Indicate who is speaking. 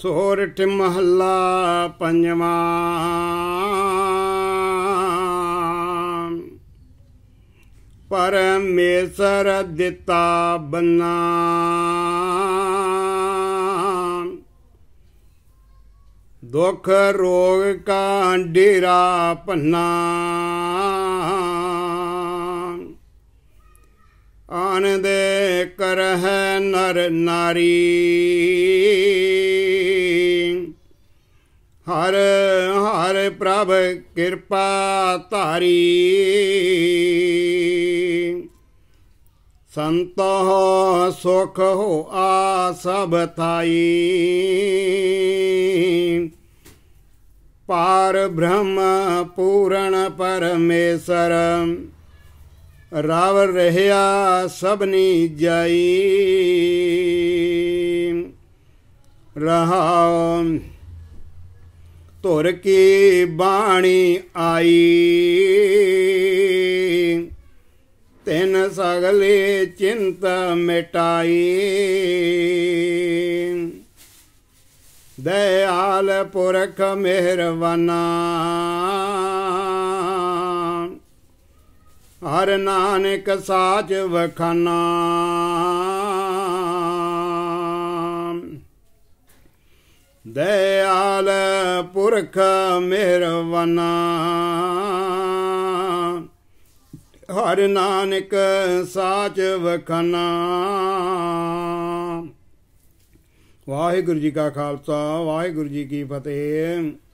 Speaker 1: ਸੋਰਠ ਮਹੱਲਾ ਪੰਜਵਾਂ ਪਰਮੇਸ਼ਰ ਦਿੱਤਾ ਬੰਨਾ ਦੁੱਖ ਰੋਗ ਕਾ ਡੇਰਾ ਪੰਨਾ ਆਨੰਦ ਕਰਹਿ ਨਰ ਨਾਰੀ ਹਰ ਹਰ ਪ੍ਰਭ ਕਿਰਪਾ ਧਾਰੀ ਸੰਤੋ ਸੁਖ ਹੋ ਆ ਸਭ ਥਾਈ ਪਾਰ ਬ੍ਰਹਮ ਪੂਰਨ ਪਰਮੇਸ਼ਰ ਰਾਵ ਰਹਿਆ ਸਭਨੀ ਜਾਈ ਰਹਾਉ ਧੁਰ ਕੀ ਬਾਣੀ ਆਈ ਤਿੰਨ ਸਗਲੇ ਚਿੰਤ ਮਿਟਾਈ ਦਇਆਲ ਪੁਰਖ ਮਿਹਰਵਾਨਾ ਹਰ ਨਾਨਕ ਸਾਚ ਵਖਾਨਾ ਦਇਆਲ ਪੁਰਖ ਮਿਹਰਬਾਨਾ ਹਰ ਨਾਨਕ ਸਾਚ ਵਖਨਾ ਵਾਹਿਗੁਰੂ ਜੀ ਕਾ ਖਾਲਸਾ ਵਾਹਿਗੁਰੂ ਜੀ ਕੀ ਫਤਿਹ